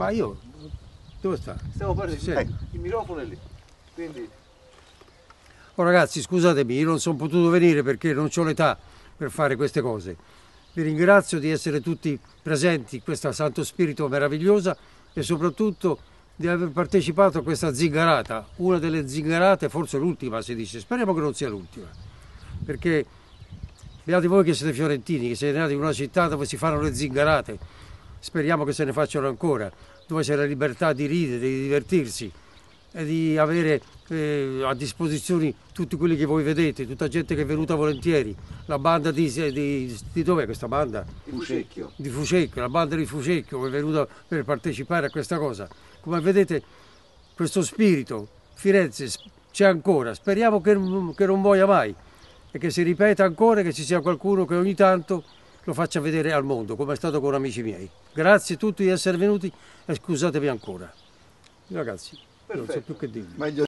Ma io? Dove sta? Stiamo parlando ecco, eh, il microfono è lì. Quindi... Oh ragazzi, scusatemi, io non sono potuto venire perché non ho l'età per fare queste cose. Vi ringrazio di essere tutti presenti in questa Santo Spirito meravigliosa e soprattutto di aver partecipato a questa zingarata, una delle zingarate, forse l'ultima si dice, speriamo che non sia l'ultima, perché beate voi che siete fiorentini, che siete nati in una città dove si fanno le zingarate, speriamo che se ne facciano ancora, dove c'è la libertà di ridere, di divertirsi e di avere eh, a disposizione tutti quelli che voi vedete, tutta gente che è venuta volentieri, la banda di, di, di dov'è questa banda? Di Fusecchio. Di Fusecchio, la banda di Fusecchio che è venuta per partecipare a questa cosa. Come vedete questo spirito, Firenze c'è ancora, speriamo che, che non muoia mai e che si ripeta ancora, che ci sia qualcuno che ogni tanto lo faccia vedere al mondo, come è stato con amici miei. Grazie a tutti di essere venuti e scusatevi ancora. Ragazzi, Perfetto. non so più che dirvi.